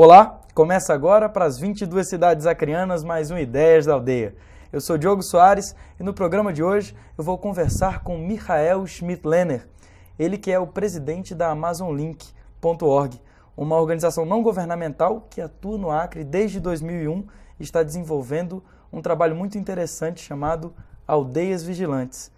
Olá, começa agora para as 22 cidades acrianas mais um Ideias da Aldeia. Eu sou Diogo Soares e no programa de hoje eu vou conversar com Michael Schmidt-Lenner, ele que é o presidente da AmazonLink.org, uma organização não governamental que atua no Acre desde 2001 e está desenvolvendo um trabalho muito interessante chamado Aldeias Vigilantes.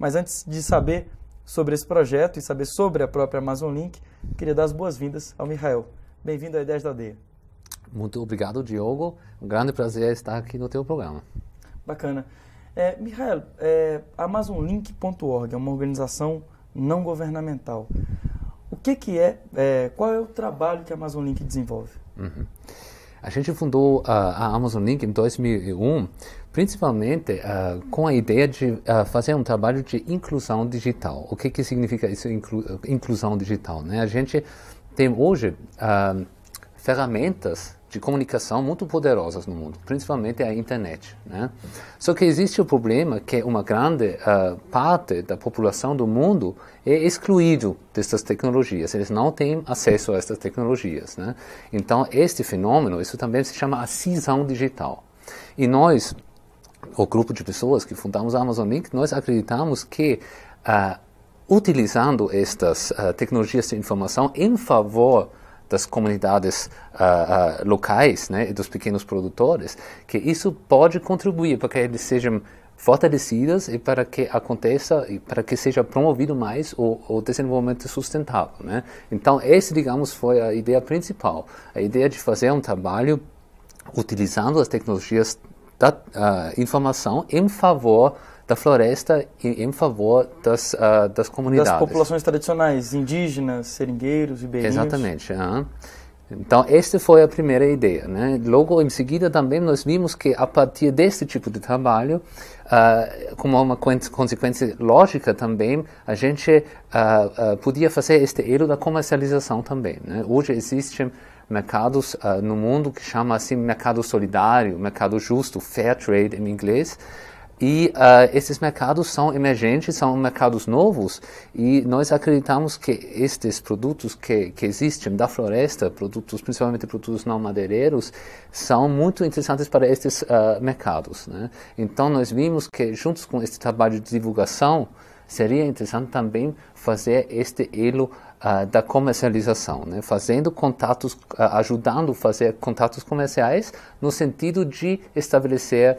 Mas antes de saber sobre esse projeto e saber sobre a própria AmazonLink, queria dar as boas-vindas ao Michael. Bem-vindo à Ideias da Aldeia. Muito obrigado, Diogo. Um grande prazer estar aqui no teu programa. Bacana. É, Michael, é, AmazonLink.org é uma organização não governamental. O que, que é, é, qual é o trabalho que a Amazon Link desenvolve? Uhum. A gente fundou uh, a Amazon Link em 2001, principalmente uh, com a ideia de uh, fazer um trabalho de inclusão digital. O que, que significa isso, inclu inclusão digital? Né? A gente tem hoje ah, ferramentas de comunicação muito poderosas no mundo, principalmente a internet. Né? Só que existe o problema que uma grande uh, parte da população do mundo é excluído dessas tecnologias, eles não têm acesso a essas tecnologias. Né? Então, este fenômeno, isso também se chama a cisão digital. E nós, o grupo de pessoas que fundamos a Amazon Link, nós acreditamos que uh, utilizando estas uh, tecnologias de informação em favor das comunidades uh, uh, locais né, e dos pequenos produtores, que isso pode contribuir para que eles sejam fortalecidas e para que aconteça e para que seja promovido mais o, o desenvolvimento sustentável. Né? Então, essa, digamos, foi a ideia principal, a ideia de fazer um trabalho utilizando as tecnologias da uh, informação em favor da floresta em favor das, uh, das comunidades. Das populações tradicionais, indígenas, seringueiros, ribeirinhos. Exatamente. Então, esta foi a primeira ideia. Né? Logo em seguida, também nós vimos que a partir desse tipo de trabalho, uh, como uma consequência lógica também, a gente uh, uh, podia fazer este elo da comercialização também. Né? Hoje existem mercados no mundo que chama assim mercado solidário, mercado justo, fair trade em inglês, e uh, esses mercados são emergentes, são mercados novos, e nós acreditamos que estes produtos que, que existem da floresta, produtos principalmente produtos não madeireiros, são muito interessantes para estes uh, mercados. Né? Então nós vimos que juntos com este trabalho de divulgação seria interessante também fazer este elo uh, da comercialização, né? fazendo contatos, ajudando a fazer contatos comerciais no sentido de estabelecer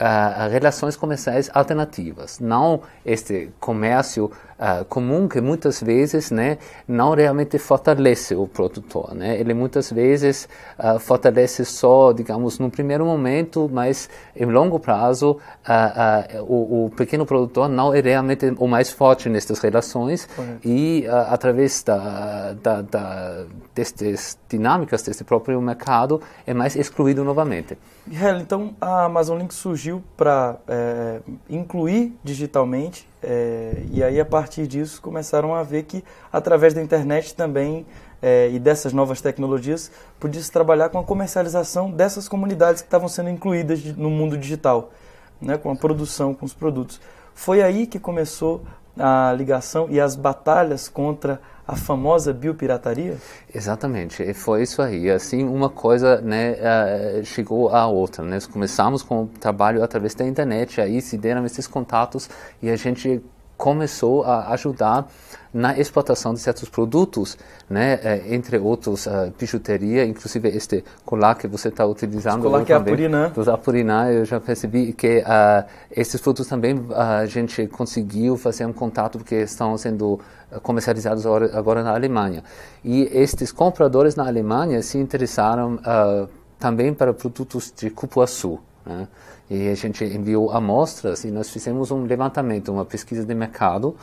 uh, relações comerciais alternativas, não este comércio ah, comum que muitas vezes né, não realmente fortalece o produtor. Né? Ele muitas vezes uh, fortalece só, digamos, no primeiro momento, mas em longo prazo uh, o, o, pequeno produtor não é realmente o mais forte nestas relações Correto. e através da, da, da, destas dinâmicas, desse próprio mercado, é mais excluído novamente. então a Amazon Link surgiu para é, eh, incluir digitalmente é, e aí, a partir disso, começaram a ver que, através da internet também é, e dessas novas tecnologias, podia-se trabalhar com a comercialização dessas comunidades que estavam sendo incluídas no mundo digital, né, com a produção, com os produtos. Foi aí que começou a ligação e as batalhas contra a famosa biopirataria? Exatamente, foi isso aí. Assim, uma coisa né, eh, chegou à outra. Né? Nós começamos com o trabalho através da internet, aí se deram esses contatos e a gente começou a ajudar na exportação de certos produtos, né? É, entre outros, uh, bijuteria, inclusive este colar que você está utilizando. Esse colar que é também, Dos eu já percebi que uh, esses produtos também uh, a gente conseguiu fazer um contato porque estão sendo ah, comercializados agora na Alemanha. E estes compradores na Alemanha se interessaram também para produtos de cupuaçu. Né? E a gente enviou amostras e nós fizemos um levantamento, uma pesquisa de mercado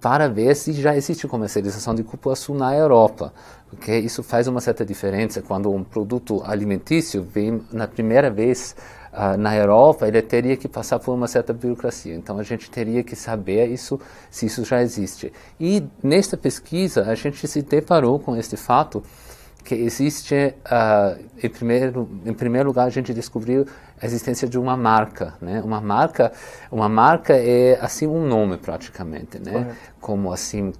para ver se já existe comercialização de cupuaçu na Europa, porque isso faz uma certa diferença quando um produto alimentício vem na primeira vez uh, na Europa, ele teria que passar por uma certa burocracia. Então a gente teria que saber isso se isso já existe. E nesta pesquisa a gente se deparou com este fato que existe, uh, em, primeiro, em primeiro lugar, a gente descobriu a existência de uma marca, né? Uma marca, uma marca é assim um nome praticamente, né? Correto. Como assim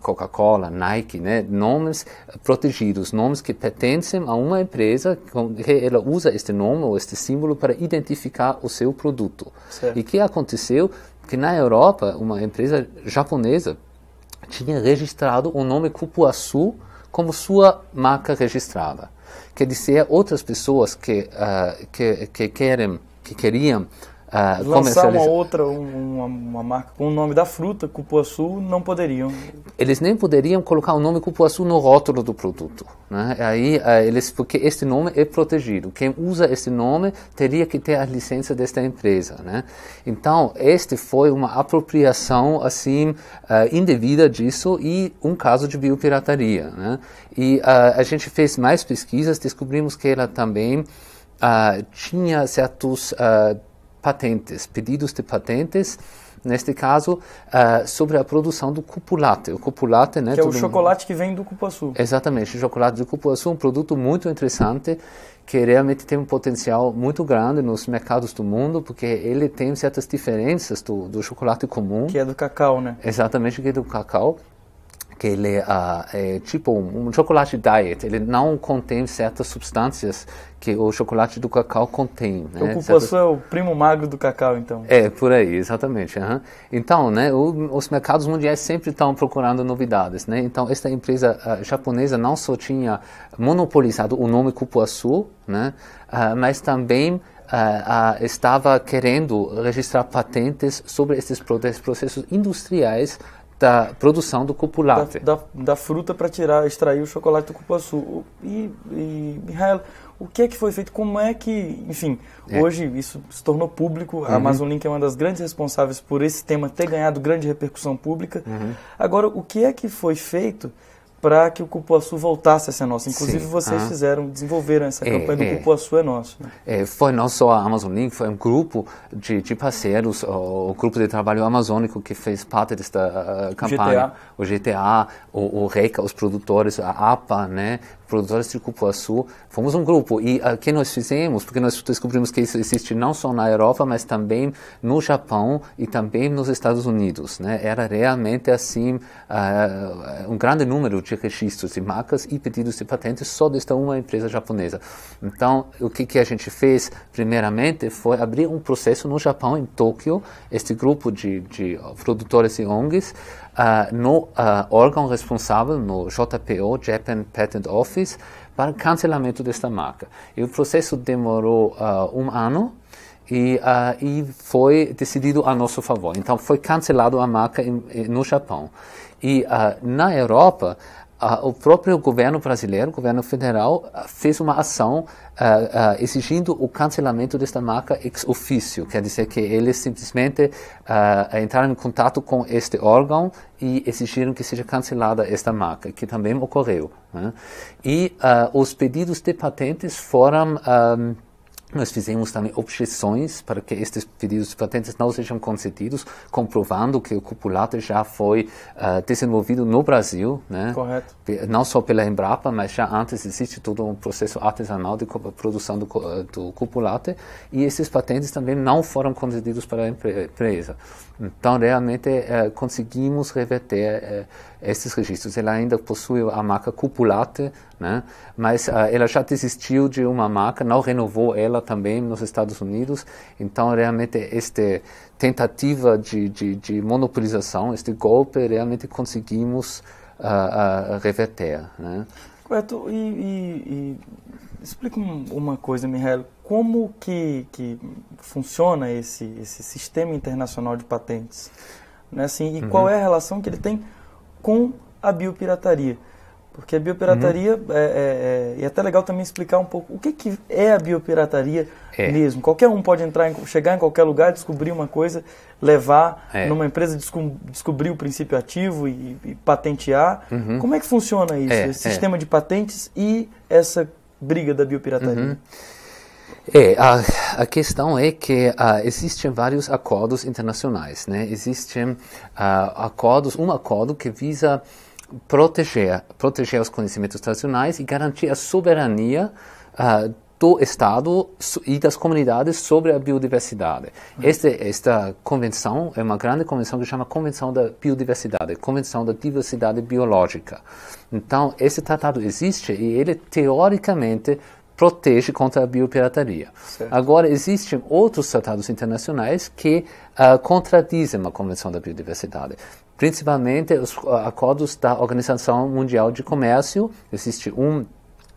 Coca-Cola, Nike, né? Nomes protegidos, nomes que pertencem a uma empresa que ela usa este nome ou este símbolo para identificar o seu produto. Certo. E que aconteceu que na Europa uma empresa japonesa tinha registrado o nome Cupuaçu como sua marca registrada. Quer dizer, outras pessoas que, uh, que, que, querem, que queriam ah, lançar uma outra, uma, uma, marca com o nome da fruta, cupuaçu, não poderiam. Eles nem poderiam colocar o nome cupuaçu no rótulo do produto. Né? Aí ah, eles, porque este nome é protegido. Quem usa esse nome teria que ter a licença desta empresa. Né? Então, este foi uma apropriação assim ah, indevida disso e um caso de biopirataria. Né? E ah, a gente fez mais pesquisas, descobrimos que ela também tinha certos patentes, pedidos de patentes, neste caso, uh, sobre a produção do cupulate. O cupulate, né? Que é o chocolate que vem do cupuaçu. Exatamente, o chocolate do cupuaçu, um produto muito interessante que realmente tem um potencial muito grande nos mercados do mundo, porque ele tem certas diferenças do, do chocolate comum. Que é do cacau, né? Exatamente, que é do cacau que ele uh, é tipo um chocolate diet, ele não contém certas substâncias que o chocolate do cacau contém. Né? O então, certas... é o primo magro do cacau, então. É, por aí, exatamente. Uhum. Então, né, o, os mercados mundiais sempre estão procurando novidades. Né? Então, esta empresa uh, japonesa não só tinha monopolizado o nome cupuaçu, né, uh, mas também Uh, uh, estava querendo registrar patentes sobre esses processos industriais da produção do cupulate. Da, da, da fruta para tirar, extrair o chocolate do cupuaçu. E, e Mihail, o que é que foi feito? Como é que, enfim, é. hoje isso se tornou público. Uhum. A Amazon Link é uma das grandes responsáveis por esse tema ter ganhado grande repercussão pública. Uhum. Agora, o que é que foi feito para que o Cupuaçu voltasse a ser nosso. Inclusive Sim, vocês ah, fizeram, desenvolveram essa é, campanha do é, Cupuaçu é nosso. Né? É, foi não só a Amazon Link, foi um grupo de, de parceiros, o, o, grupo de trabalho amazônico que fez parte desta uh, campanha. GTA. O GTA, o, o RECA, os produtores, a APA, né, produtores de cupuaçu, fomos um grupo. E o uh, que nós fizemos? Porque nós descobrimos que isso existe não só na Europa, mas também no Japão e também nos Estados Unidos. Né? Era realmente assim uh, um grande número de registros de marcas e pedidos de patentes só desta uma empresa japonesa. Então, o que, que a gente fez primeiramente foi abrir um processo no Japão, em Tóquio, este grupo de, de produtores e ONGs, uh, no uh, órgão responsável, no JPO, Japan Patent Office, para cancelamento desta marca. E o processo demorou ah, um ano e, uh, e foi decidido a nosso favor. Então foi cancelado a marca em, eh, no Japão. E uh, na Europa, o próprio governo brasileiro, o governo federal, eh, fez uma ação uh, uh, exigindo o cancelamento desta marca ex officio, quer dizer que eles simplesmente uh, entraram em contato com este órgão e exigiram que seja cancelada esta marca, que também ocorreu. Né? E os pedidos de patentes foram. Um, ehm, nós fizemos também objeções para que estes pedidos de patentes não sejam concedidos, comprovando que o cupulato já foi uh, desenvolvido no Brasil, né? Correto. Não só pela Embrapa, mas já antes existe todo um processo artesanal de produção do, ah, do e esses patentes também não foram concedidos para a empresa. Então, realmente, uh, conseguimos reverter uh, esses registros. Ela ainda possui a marca cupulate né? Mas ah, ela já desistiu de uma marca, não renovou ela também nos Estados Unidos. Então, realmente, esta tentativa de, de, de monopolização, este golpe, realmente conseguimos ah, ah, reverter. Né? Correto. E, e, e explica uma coisa, Mihail. Como que, que funciona esse, esse sistema internacional de patentes? Né? Assim, e uhum. qual é a relação que ele tem com a biopirataria? Porque a biopirataria, uhum. é, é, é, e é até legal também explicar um pouco o que, que é a biopirataria é. mesmo. Qualquer um pode entrar, em, chegar em qualquer lugar, descobrir uma coisa, levar é. numa empresa, descobrir o princípio ativo e, e patentear. Uhum. Como é que funciona isso, é, esse sistema de patentes e essa briga da biopirataria? Uhum. É, a, a, questão é que uh, existem vários acordos internacionais, né? Existem uh, acordos, um acordo que visa proteger, proteger os conhecimentos tradicionais e garantir a soberania uh, do Estado e das comunidades sobre a biodiversidade. Este, esta convenção é uma grande convenção que chama Convenção da Biodiversidade, Convenção da Diversidade Biológica. Então, esse tratado existe e ele, teoricamente, protege contra a biopirataria. Certo. Agora, existem outros tratados internacionais que uh, contradizem a Convenção da Biodiversidade principalmente os acordos da Organização Mundial de Comércio. Existe um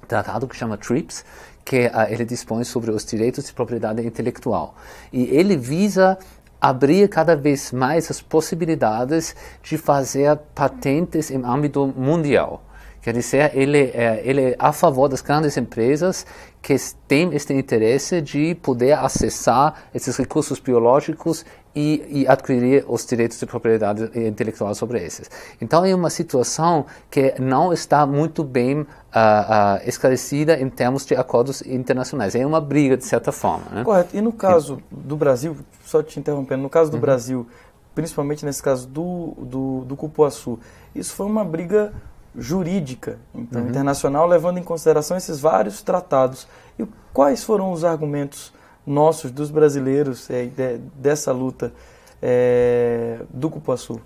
tratado que chama TRIPS, que uh, ele dispõe sobre os direitos de propriedade intelectual. E ele visa abrir cada vez mais as possibilidades de fazer patentes em âmbito mundial. Quer dizer, ele é, ele é a favor das grandes empresas que têm este interesse de poder acessar esses recursos biológicos e, e, adquirir os direitos de propriedade intelectual sobre esses. Então é uma situação que não está muito bem uh, uh, esclarecida em termos de acordos internacionais. É uma briga, de certa forma. Né? Correto. E no caso do Brasil, só te interrompendo, no caso do uhum. Brasil, principalmente nesse caso do, do, do Cupuaçu, isso foi uma briga jurídica então, uhum. internacional, levando em consideração esses vários tratados. E quais foram os argumentos nossos, dos brasileiros, é, de, dessa luta é, do Cupuaçu?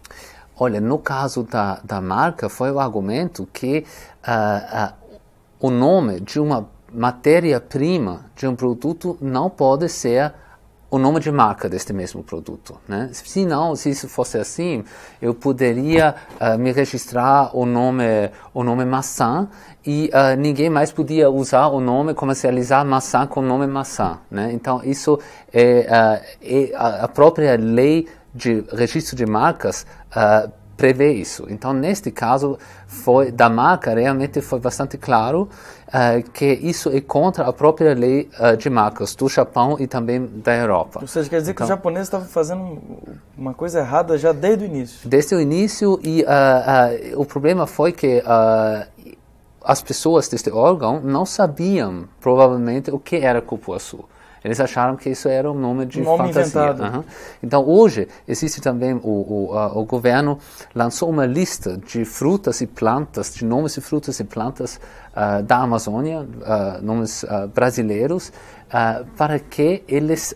Olha, no caso da, da marca, foi o argumento que uh, uh, o nome de uma matéria-prima de um produto não pode ser o nome de marca deste mesmo produto. Né? Se não, se isso fosse assim, eu poderia uh, me registrar o nome, o nome maçã e uh, ninguém mais podia usar o nome, comercializar maçã com o nome maçã. Né? Então, isso é, uh, é a própria lei de registro de marcas prevê isso. Então, neste caso, foi da marca realmente foi bastante claro uh, que isso é contra a própria lei uh, de marcas do Japão e também da Europa. Ou seja, quer dizer então, que o então japonês estava fazendo uma coisa errada já desde o início? Desde o início e uh, o problema foi que as pessoas deste órgão não sabiam provavelmente o que era cupuaçu. Eles acharam que isso era um nome de nome fantasia. Uhum. Então, hoje, existe também, o, o, a, o governo lançou uma lista de frutas e plantas, de nomes de frutas e plantas uh, da Amazônia, uh, nomes uh, brasileiros, para que eles,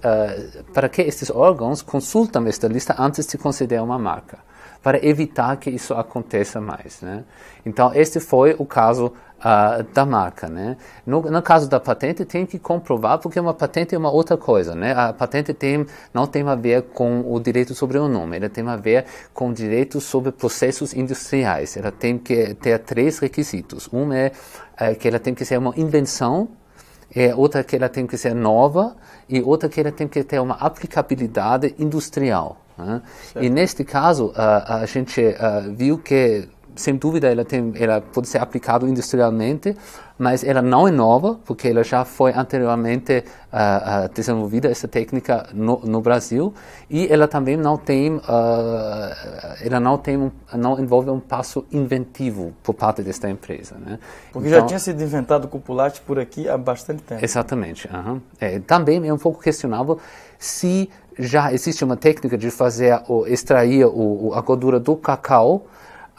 para que estes órgãos consultam esta lista antes de conceder uma marca para evitar que isso aconteça mais, né? Então este foi o caso uh, da marca, né? No, no, caso da patente tem que comprovar porque uma patente é uma outra coisa, né? A patente tem não tem a ver com o direito sobre o nome, ela tem a ver com direitos sobre processos industriais. Ela tem que ter três requisitos. Um é, é que ela tem que ser uma invenção é outra que ela tem que ser nova e outra que ela tem que ter uma aplicabilidade industrial. Né? E neste caso, uh, a gente uh, viu que sem dúvida, ela, tem, ela pode ser aplicada industrialmente, mas ela não é nova, porque ela já foi anteriormente uh, uh, desenvolvida, essa técnica, no, no, Brasil, e ela também não tem, uh, ela não, tem um, não envolve um passo inventivo por parte desta empresa. Né? Porque então, já tinha sido inventado o cupulate por aqui há bastante tempo. Exatamente. -huh. É, também é um pouco questionável se já existe uma técnica de fazer ou extrair o, a gordura do cacau,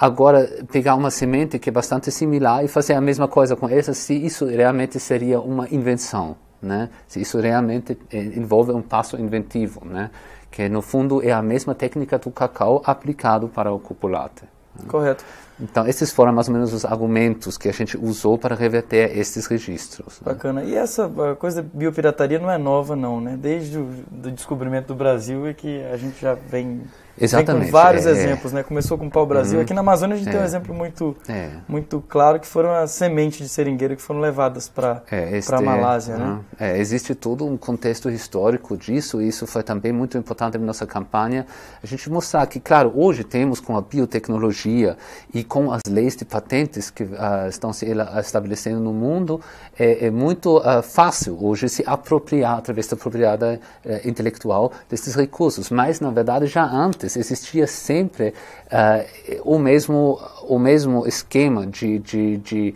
agora pegar uma semente que é bastante similar e fazer a mesma coisa com essa, se isso realmente seria uma invenção, né? Se isso realmente eh, envolve um passo inventivo, né? Que no fundo é a mesma técnica do cacau aplicado para o cupulate. Né? Correto. Então, esses foram mais ou menos os argumentos que a gente usou para reverter esses registros. Né? Bacana. E essa coisa de biopirataria não é nova, não, né? Desde o do descobrimento do Brasil é que a gente já vem Exatamente. Vem com vários é, é, exemplos, né? Começou com o pau Brasil. Uhum, Aqui na Amazônia a gente é, tem um é. exemplo muito, é. muito claro que foram as sementes de seringueira que foram levadas para é, a Malásia, né? Ah, é, existe todo um contexto histórico disso. E isso foi também muito importante na nossa campanha. A gente mostrar que, claro, hoje temos com a biotecnologia e com as leis de patentes que uh, estão se estabelecendo no mundo, é, muito uh, fácil hoje se apropriar através da propriedade uh, intelectual desses recursos. Mas na verdade já antes países existia sempre uh, o, mesmo, o mesmo esquema de, de, de,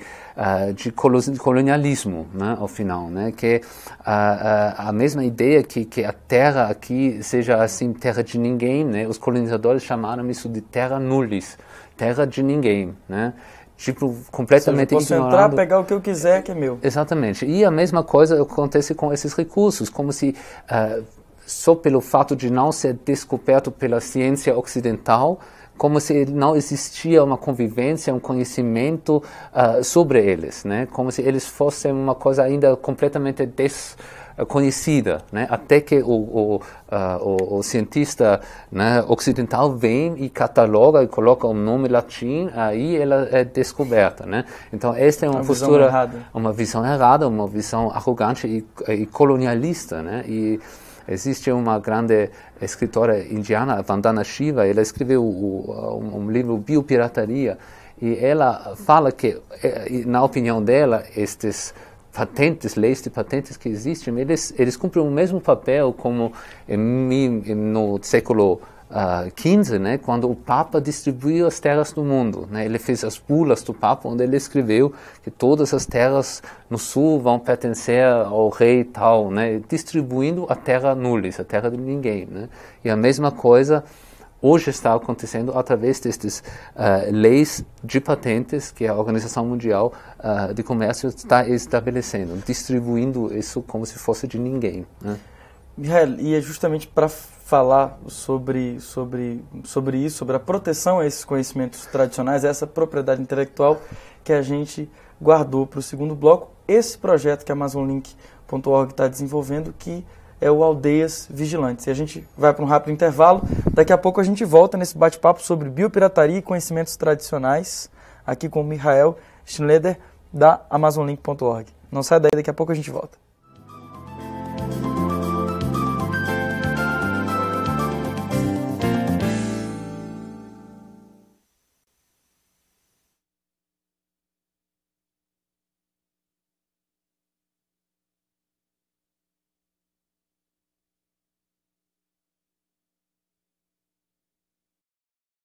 uh, de colonialismo, né, ao final, né, que uh, a mesma ideia que, que a terra aqui seja assim terra de ninguém, né, os colonizadores chamaram isso de terra nullis, terra de ninguém, né, tipo, completamente eu posso ignorado. entrar, pegar o que eu quiser, que é meu. Exatamente. E a mesma coisa acontece com esses recursos, como se uh, só pelo fato de não ser descoberto pela ciência ocidental, como se não existia uma convivência, um conhecimento uh, sobre eles, né? Como se eles fossem uma coisa ainda completamente desconhecida, né? Até que o, o, uh, o, o cientista né, ocidental vem e cataloga e coloca um nome latim, aí ela é descoberta, né? Então esta é uma, uma postura, visão uma visão errada, uma visão arrogante e, e colonialista, né? E, Existe uma grande escritora indiana, Vandana Shiva, ela escreveu um livro Biopirataria e ela fala que, é, na opinião dela, estes patentes, leis de patentes que existem, eles, eles cumprem o mesmo papel como em, eh, no século uh, né, quando o Papa distribuiu as terras do mundo. Né, ele fez as bulas do Papa, onde ele escreveu que todas as terras no sul vão pertencer ao rei tal, né, distribuindo a terra nulis, a terra de ninguém. Né. E a mesma coisa hoje está acontecendo através destas uh, ah, leis de patentes que a Organização Mundial uh, de Comércio está estabelecendo, distribuindo isso como se fosse de ninguém. Né. Mihail, e é justamente para falar sobre, sobre, sobre isso, sobre a proteção a esses conhecimentos tradicionais, essa propriedade intelectual que a gente guardou para o segundo bloco, esse projeto que a AmazonLink.org está desenvolvendo, que é o Aldeias Vigilantes. E a gente vai para um rápido intervalo, daqui a pouco a gente volta nesse bate-papo sobre biopirataria e conhecimentos tradicionais, aqui com o Michael Schneider, da AmazonLink.org. Não sai daí, daqui a pouco a gente volta.